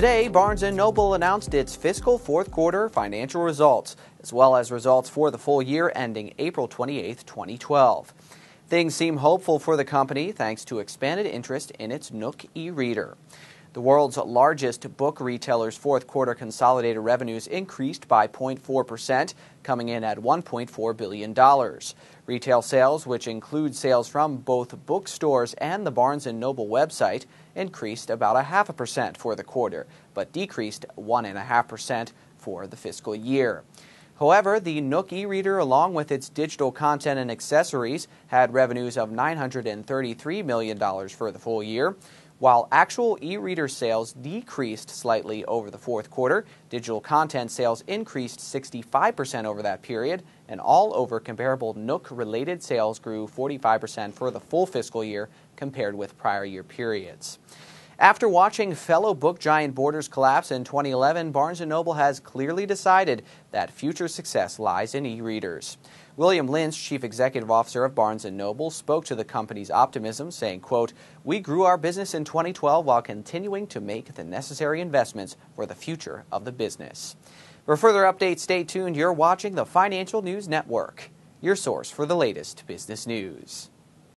Today, Barnes & Noble announced its fiscal fourth quarter financial results, as well as results for the full year ending April 28, 2012. Things seem hopeful for the company thanks to expanded interest in its Nook e-reader. The world's largest book retailer's fourth quarter consolidated revenues increased by 0.4%, coming in at $1.4 billion. Retail sales, which include sales from both bookstores and the Barnes & Noble website, increased about a half a percent for the quarter, but decreased 1.5% for the fiscal year. However, the Nook e-reader, along with its digital content and accessories, had revenues of $933 million for the full year. While actual e reader sales decreased slightly over the fourth quarter, digital content sales increased 65% over that period, and all over comparable Nook related sales grew 45% for the full fiscal year compared with prior year periods. After watching fellow book giant Borders collapse in 2011, Barnes & Noble has clearly decided that future success lies in e-readers. William Lynch, chief executive officer of Barnes & Noble, spoke to the company's optimism, saying, quote, We grew our business in 2012 while continuing to make the necessary investments for the future of the business. For further updates, stay tuned. You're watching the Financial News Network, your source for the latest business news.